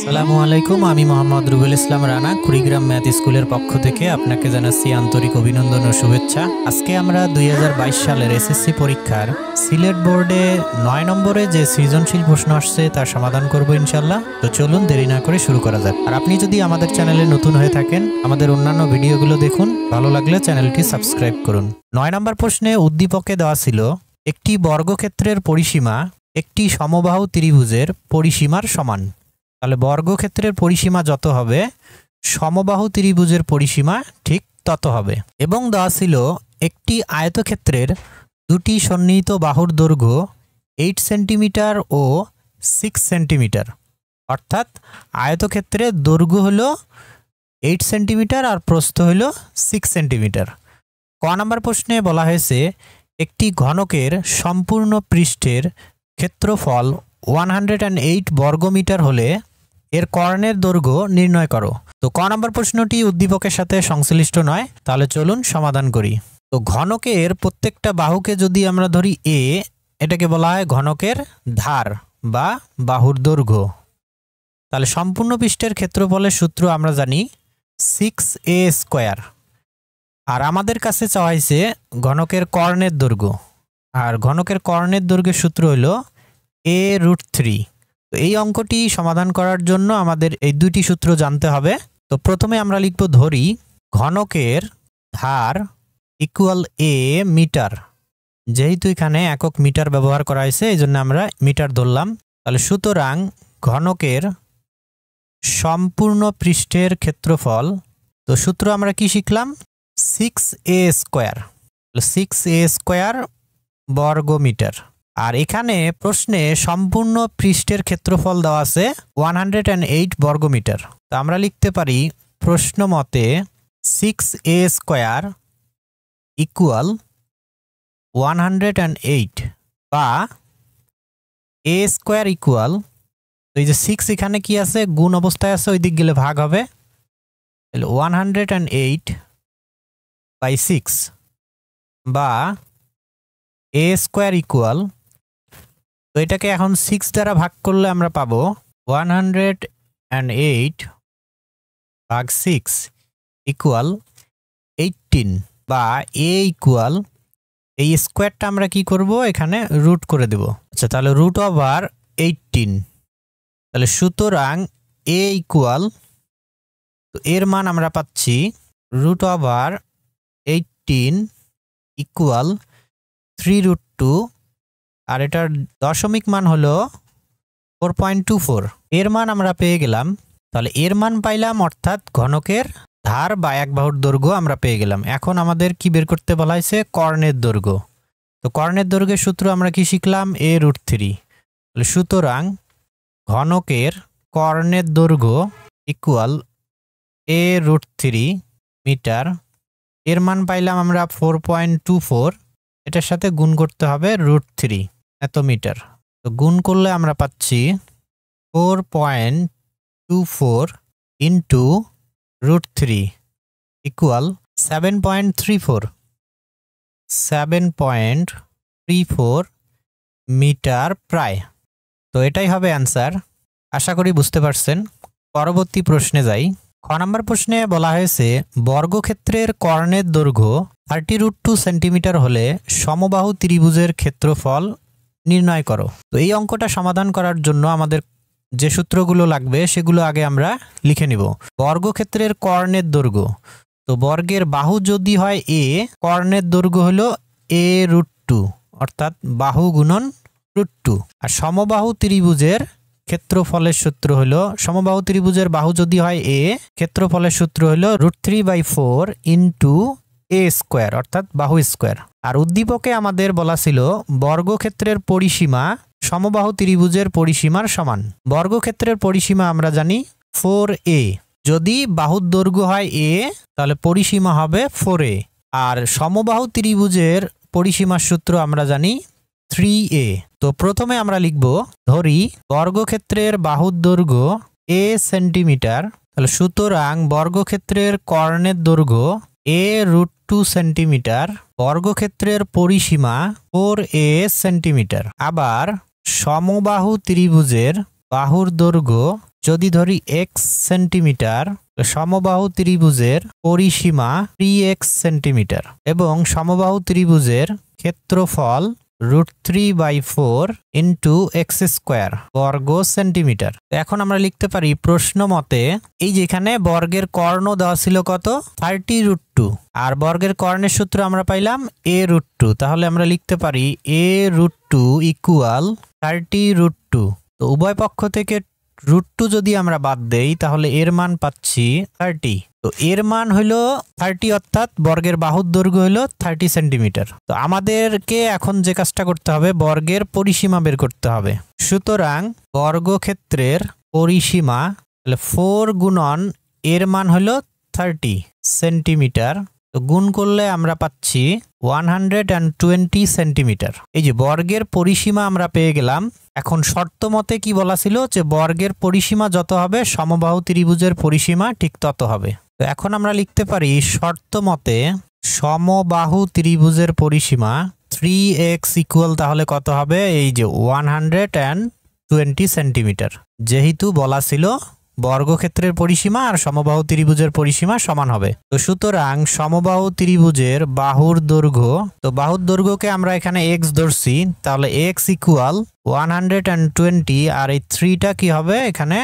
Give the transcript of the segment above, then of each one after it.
সালামু আলাইকুম আমি মোহাম্মদ রুবুল ইসলাম রানা কুড়িগ্রাম ম্যাথ স্কুলের পক্ষ থেকে আপনাকে জানাচ্ছি আন্তরিক অভিনন্দন ও শুভেচ্ছা আজকে আমরা দুই সালের এসএসসি পরীক্ষার সিলেট বোর্ডে নয় নম্বরে যে সৃজনশীল প্রশ্ন আসছে তার সমাধান করব ইনশাল্লাহ তো চলুন দেরি না করে শুরু করা যাক আর আপনি যদি আমাদের চ্যানেলে নতুন হয়ে থাকেন আমাদের অন্যান্য ভিডিওগুলো দেখুন ভালো লাগলে চ্যানেলটি সাবস্ক্রাইব করুন নয় নম্বর প্রশ্নে উদ্দীপকে দেওয়া ছিল একটি বর্গক্ষেত্রের পরিসীমা একটি সমবাহু ত্রিভুজের পরিসীমার সমান তাহলে বর্গক্ষেত্রের পরিসীমা যত হবে সমবাহু ত্রিভুজের পরিসীমা ঠিক তত হবে এবং দেওয়া ছিল একটি আয়তক্ষেত্রের দুটি সন্নিহিত বাহুর দৈর্ঘ্য এইট সেন্টিমিটার ও সিক্স সেন্টিমিটার অর্থাৎ আয়তক্ষেত্রের দৈর্ঘ্য হলো এইট সেন্টিমিটার আর প্রস্থ হলো সিক্স সেন্টিমিটার ক নম্বর প্রশ্নে বলা হয়েছে একটি ঘনকের সম্পূর্ণ পৃষ্ঠের ক্ষেত্রফল ওয়ান বর্গমিটার হলে এর কর্ণের দৈর্ঘ্য নির্ণয় করো তো ক নম্বর প্রশ্নটি উদ্দীপকের সাথে সংশ্লিষ্ট নয় তাহলে চলুন সমাধান করি তো ঘনকের প্রত্যেকটা বাহুকে যদি আমরা ধরি এ এটাকে বলা হয় ঘনকের ধার বা বাহুর দৈর্ঘ্য তাহলে সম্পূর্ণ পৃষ্ঠের ক্ষেত্রফলের সূত্র আমরা জানি সিক্স এ স্কোয়ার আর আমাদের কাছে চাওয়া হয়েছে ঘনকের কর্ণের দৈর্ঘ্য আর ঘনকের কর্ণের দৈর্ঘ্যের সূত্র হল এ রুট থ্রি তো এই অঙ্কটি সমাধান করার জন্য আমাদের এই দুটি সূত্র জানতে হবে তো প্রথমে আমরা লিখব ধরি ঘনকের ধার ইকুয়াল এ মিটার যেহেতু এখানে একক মিটার ব্যবহার করা হয়েছে এই জন্য আমরা মিটার ধরলাম তাহলে সুতরাং ঘনকের সম্পূর্ণ পৃষ্ঠের ক্ষেত্রফল তো সূত্র আমরা কি শিখলাম six a square six a square বর্গমিটার আর এখানে প্রশ্নে সম্পূর্ণ পৃষ্ঠের ক্ষেত্রফল দেওয়া আছে ওয়ান হান্ড্রেড অ্যান্ড এইট বর্গমিটার তো আমরা লিখতে পারি প্রশ্ন মতে six a square equal one hundred and eight বা এ স্কোয়ার ইকুয়াল এই যে সিক্স এখানে কি আছে গুণ অবস্থায় আছে ওই দিক গেলে ভাগ হবে one hundred and eight by six বা এ স্কোয়ার ইকুয়াল তো এটাকে এখন সিক্স দ্বারা ভাগ করলে আমরা পাব ওয়ান হান্ড্রেড অ্যান্ড এইট ভাগ সিক্স ইকুয়াল এইটিন বা এ ইকুয়াল এই স্কোয়ারটা আমরা কি করব এখানে রুট করে দেব আচ্ছা তাহলে রুট ওভার এইটিন তাহলে সুতরাং এ ইকুয়াল তো এর মান আমরা পাচ্ছি root over fifteen equal three root two আর এটার দশমিক মান হলো ফোর পয়েন্ট টু ফোর এর মান আমরা পেয়ে গেলাম তাহলে এর মান পাইলাম অর্থাৎ ঘনকের ধার বা এক বাহুর দৈর্ঘ্য আমরা পেয়ে গেলাম এখন আমাদের কি বের করতে বলা হয়েছে কর্ণের দৈর্ঘ্য তো কর্ণের দৈর্ঘ্যের সূত্র আমরা কি শিখলাম এ রুট থ্রি সুতরাং ঘনকের কর্ণের দৈর্ঘ্য equal a root three metre এর মান পাইলাম আমরা ফোর পয়েন্ট টু ফোর এটার সাথে গুণ করতে হবে রুট থ্রি এত মিটার তো গুণ করলে আমরা পাচ্ছি four point two four into root three equal seven point three four seven point three four metre প্রায় তো এটাই হবে অ্যান্সার আশা করি বুঝতে পারছেন পরবর্তী প্রশ্নে যাই খ নম্বর প্রশ্নে বলা হয়েছে বর্গক্ষেত্রের কর্ণের দৈর্ঘ্য থার্টি রুট টু সেন্টিমিটার হলে সমবাহু ত্রিভুজের ক্ষেত্রফল নির্ণয় করো তো এই অঙ্কটা সমাধান করার জন্য আমাদের যে সূত্রগুলো লাগবে সেগুলো আগে আমরা লিখে নিব বর্গক্ষেত্রের কর্ণের দৈর্ঘ্য তো বর্গের বাহু যদি হয় এ কর্ণের দৈর্ঘ্য হলো এ রুট টু অর্থাৎ বাহু গুণন রুট টু আর সমবাহু ত্রিভুজের ক্ষেত্রফলের সূত্র হলো সমবাহু ত্রিভুজের বাহু যদি হয় এ ক্ষেত্রফলের সূত্র হল root three by four into a square অর্থাৎ বাহু স্কোয়ার আর উদ্দীপকে আমাদের বলা ছিল বর্গক্ষেত্রের পরিসীমা সমবাহু ত্রিভুজের পরিসীমার সমান বর্গক্ষেত্রের পরিসীমা আমরা জানি ফোর এ যদি বাহুর দৈর্ঘ্য হয় এ তাহলে পরিসীমা হবে ফোর এ আর সমবাহু ত্রিভুজের পরিসীমার সূত্র আমরা জানি থ্রি এ তো প্রথমে আমরা লিখব ধরি বর্গক্ষেত্রের বাহুর দৈর্ঘ্য এ সেন্টিমিটার তাহলে সুতরাং বর্গক্ষেত্রের কর্ণের দৈর্ঘ্য এ রুট টু সেন্টিমিটার বর্গক্ষেত্রের পরিসীমা ফোর এ সেন্টিমিটার আবার সমবাহু ত্রিভুজের বাহুর দৈর্ঘ্য যদি ধরি এক্স সেন্টিমিটার সমবাহু ত্রিভুজের পরিসীমা থ্রি এক্স সেন্টিমিটার এবং সমবাহু ত্রিভুজের ক্ষেত্রফল root three by four into x square বর্গ সেন্টিমিটার এখন আমরা লিখতে পারি প্রশ্ন মতে এই যেখানে বর্গের কর্ণ দেওয়া ছিল কত থার্টি রুট টু আর বর্গের কর্ণের সূত্র আমরা পাইলাম এ রুট টু তাহলে আমরা লিখতে পারি a root two equal thirty root two তো উভয় পক্ষ থেকে রুট টু যদি আমরা বাদ দেই তাহলে এর মান পাচ্ছি থার্টি তো এর মান হলো থার্টি অর্থাৎ বর্গের বাহুর দৈর্ঘ্য হলো থার্টি সেন্টিমিটার তো আমাদেরকে এখন যে কাজটা করতে হবে বর্গের পরিসীমা বের করতে হবে সুতরাং বর্গক্ষেত্রের পরিসীমা তাহলে ফোর গুণন এর মান হলো থার্টি সেন্টিমিটার তো গুণ করলে আমরা পাচ্ছি one hundred and twenty centimetre এই যে বর্গের পরিসীমা আমরা পেয়ে গেলাম এখন শর্ত মতে কি বলা ছিল যে বর্গের পরিসীমা যত হবে সমবাহু ত্রিভুজের পরিসীমা ঠিক তত হবে তো এখন আমরা লিখতে পারি শর্ত মতে সমবাহু ত্রিভুজের পরিসীমা থ্রি এক্স ইকুয়াল তাহলে কত হবে এই যে one hundred and twenty centimetre যেহেতু বলা ছিল বর্গক্ষেত্রের পরিসীমা আর সমবাহু ত্রিভুজের পরিসীমা সমান হবে তো সুতরাং সমবাহু ত্রিভুজের বাহুর দৈর্ঘ্য তো বাহুর দৈর্ঘ্যকে আমরা এখানে এক্স ধরছি তাহলে x equal one hundred and twenty আর এই থ্রিটা কি হবে এখানে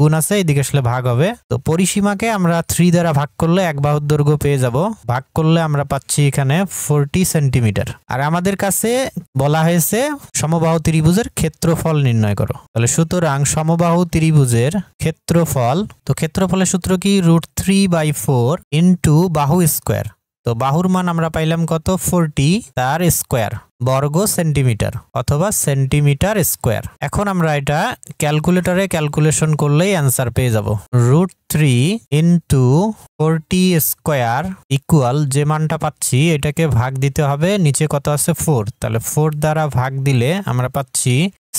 গুণ আছে এদিকে আসলে ভাগ হবে তো পরিসীমাকে আমরা থ্রি দ্বারা ভাগ করলে এক বাহুর দৈর্ঘ্য পেয়ে যাব ভাগ করলে আমরা পাচ্ছি এখানে ফোরটি সেন্টিমিটার আর আমাদের কাছে বলা হয়েছে সমবাহু ত্রিভুজের ক্ষেত্রফল নির্ণয় করো তাহলে সুতরাং সমবাহু ত্রিভুজের ক্ষেত্রফল তো ক্ষেত্রফলের সূত্র কি root three by four into বাহু স্কোয়ার তো বাহুর মান আমরা পাইলাম কত ফোরটি তার স্কোয়ার বর্গ সেন্টিমিটার অথবা সেন্টিমিটার স্কোয়ার এখন আমরা এটা ক্যালকুলেটরে ক্যালকুলেশন করলেই অ্যান্সার পেয়ে যাব root three into forty square equal যে মানটা পাচ্ছি এটাকে ভাগ দিতে হবে নিচে কত আছে ফোর তাহলে ফোর দ্বারা ভাগ দিলে আমরা পাচ্ছি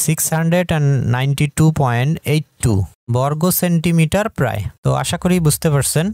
six hundred and ninety two point eight two বর্গ সেন্টিমিটার প্রায় তো আশা করি বুঝতে পারছেন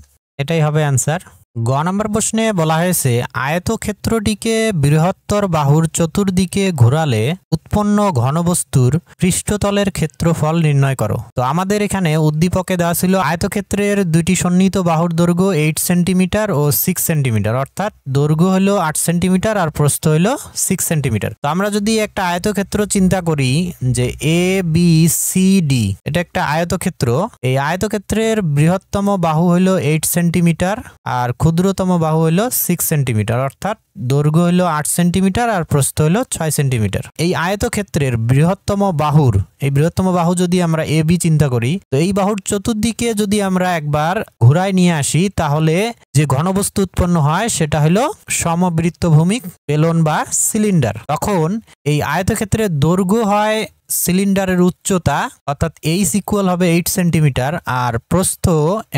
এটাই হবে অ্যান্সার গ নম্বর প্রশ্নে বলা হয়েছে আয়তক্ষেত্রটিকে বৃহত্তর বাহুর চতুর্দিকে ঘোরালে উৎপন্ন ঘনবস্তুর পৃষ্ঠতলের ক্ষেত্রফল নির্ণয় করো তো আমাদের এখানে উদ্দীপকে দেওয়া ছিল আয়তক্ষেত্রের দুইটি সন্নিহিত বাহুর দৈর্ঘ্য এইট সেন্টিমিটার ও সিক্স সেন্টিমিটার অর্থাৎ দৈর্ঘ্য হল আট সেন্টিমিটার আর প্রস্থ হল সিক্স সেন্টিমিটার তো আমরা যদি একটা আয়তক্ষেত্র চিন্তা করি যে এ বি সি ডি এটা একটা আয়তক্ষেত্র এই আয়তক্ষেত্রের বৃহত্তম বাহু হলো এইট সেন্টিমিটার আর ক্ষুদ্রতম বাহু হইল সিক্স সেন্টিমিটার অর্থাৎ দৈর্ঘ্য হইল আট সেন্টিমিটার আর প্রস্থ হইল ছয় সেন্টিমিটার এই আয়তক্ষেত্রের বৃহত্তম বাহুর এই বৃহত্তম বাহু যদি আমরা এ বি চিন্তা করি তো এই বাহুর চতুর্দিকে যদি আমরা একবার ঘুরায় নিয়ে আসি তাহলে যে ঘনবস্তু উৎপন্ন হয় সেটা হলো সমবৃত্তভূমিক বেলন বা সিলিন্ডার তখন এই আয়তক্ষেত্রের দৈর্ঘ্য হয় সিলিন্ডারের উচ্চতা অর্থাৎ এই সিকুয়াল হবে এইট সেন্টিমিটার আর প্রস্থ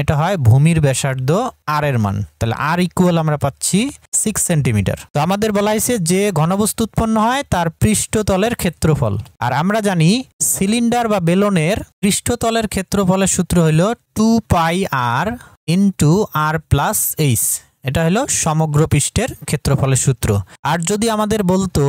এটা হয় ভূমির ব্যাসার্ধ আর এর মান তাহলে আর ইকুয়াল আমরা পাচ্ছি সিক্স সেন্টিমিটার তো আমাদের বলা হয়েছে যে ঘনবস্তু উৎপন্ন হয় তার পৃষ্ঠতলের ক্ষেত্রফল আর আমরা জানি সিলিন্ডার বা বেলনের পৃষ্ঠতলের ক্ষেত্রফলের সূত্র হইল two pi r into r plus h এটা হলো সমগ্র পৃষ্ঠের ক্ষেত্রফলের সূত্র আর যদি আমাদের বলতো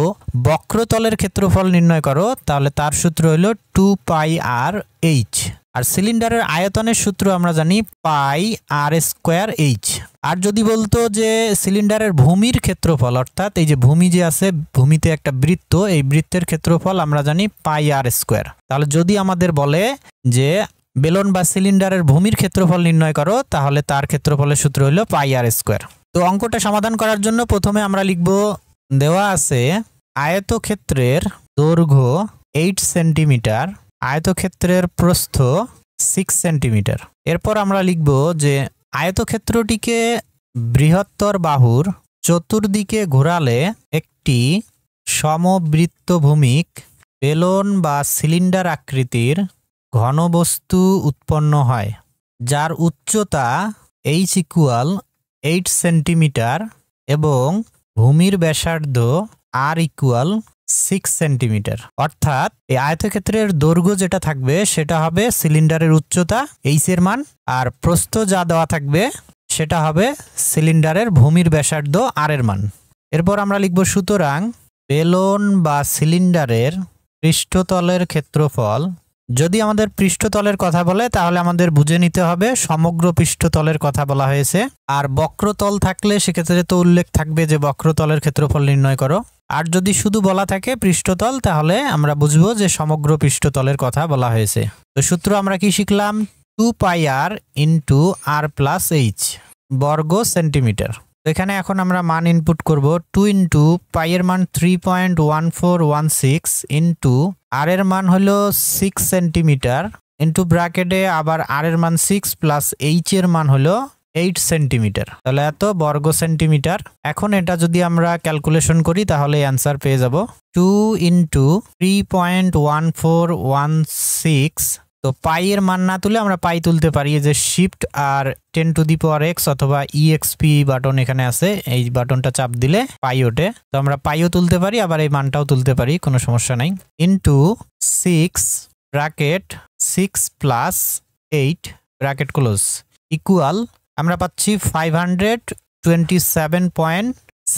বক্রতলের ক্ষেত্রফল নির্ণয় করো তাহলে তার সূত্র হলো টু পাই আর এইচ আর সিলিন্ডারের আয়তনের সূত্র আমরা জানি পাই আর স্কোয়ার এইচ আর যদি বলতো যে সিলিন্ডারের ভূমির ক্ষেত্রফল অর্থাৎ এই যে ভূমি যে আছে ভূমিতে একটা বৃত্ত এই বৃত্তের ক্ষেত্রফল আমরা জানি পাই আর স্কোয়ার তাহলে যদি আমাদের বলে যে বেলন বা সিলিন্ডারের ভূমির ক্ষেত্রফল নির্ণয় করো তাহলে তার ক্ষেত্রফলের সূত্র হলো পাই আর স্কোয়ার তো অঙ্কটা সমাধান করার জন্য প্রথমে আমরা লিখব দেওয়া আছে আয়তক্ষেত্রের দৈর্ঘ্য এইট সেন্টিমিটার আয়তক্ষেত্রের প্রস্থ সিক্স সেন্টিমিটার এরপর আমরা লিখব যে আয়তক্ষেত্রটিকে বৃহত্তর বাহুর চতুর্দিকে ঘোরালে একটি সমবৃত্তভূমিক বেলন বা সিলিন্ডার আকৃতির ঘনবস্তু উৎপন্ন হয় যার উচ্চতা এইচ ইকুয়াল এইট সেন্টিমিটার এবং ভূমির ব্যাসার্ধ আর ইকুয়াল সিক্স সেন্টিমিটার অর্থাৎ এই আয়তক্ষেত্রের দৈর্ঘ্য যেটা থাকবে সেটা হবে সিলিন্ডারের উচ্চতা এইচ এর মান আর প্রস্থ যা দেওয়া থাকবে সেটা হবে সিলিন্ডারের ভূমির ব্যাসার্ধ আর এর মান এরপর আমরা লিখব সুতরাং বেলন বা সিলিন্ডারের পৃষ্ঠতলের ক্ষেত্রফল যদি আমাদের পৃষ্ঠতলের কথা বলে তাহলে আমাদের বুঝে নিতে হবে সমগ্র পৃষ্ঠতলের কথা বলা হয়েছে আর বক্রতল থাকলে সেক্ষেত্রে তো উল্লেখ থাকবে যে বক্রতলের ক্ষেত্রফল নির্ণয় করো আর যদি শুধু বলা থাকে পৃষ্ঠতল তাহলে আমরা বুঝব যে সমগ্র পৃষ্ঠতলের কথা বলা হয়েছে তো সূত্র আমরা কি শিখলাম two pi r into r plus h বর্গ সেন্টিমিটার এখানে এখন আমরা মান ইনপুট করব টু ইন্টু পাইয়ের মান three point one four one six into r এর মান হলো সিক্স সেন্টিমিটার ইনটু ব্র্যাকেটে আবার আর এর মান সিক্স প্লাস এইচ এর মান হলো এইট সেন্টিমিটার তাহলে এত বর্গ সেন্টিমিটার এখন এটা যদি আমরা ক্যালকুলেশন করি তাহলে অ্যান্সার পেয়ে যাব two into three point one four one six তো এর মান না তুলে আমরা পাই তুলতে পারি যে shift r ten to the power x অথবা ইএক্সপি বাটন এখানে আছে এই বাটনটা চাপ দিলে পাই ওঠে তো আমরা পাইও তুলতে পারি আবার এই মানটাও তুলতে পারি কোনো সমস্যা নাই into six bracket six plus eight bracket close equal আমরা পাচ্ছি five hundred twenty seven point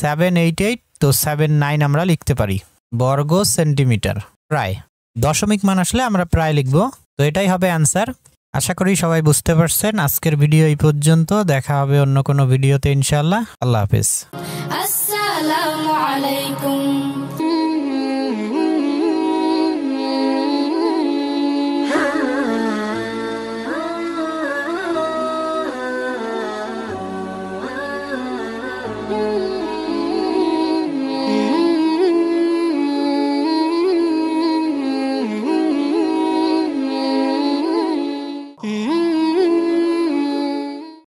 seven eight eight তো সেভেন নাইন আমরা লিখতে পারি বর্গ সেন্টিমিটার প্রায় দশমিক মান আসলে আমরা প্রায় লিখব তো এটাই হবে অ্যান্সার আশা করি সবাই বুঝতে পারছেন আজকের ভিডিও এই পর্যন্ত দেখা হবে অন্য কোনো ভিডিওতে ইনশাল্লাহ আল্লাহ হাফিজ আসসালামু আলাইকুম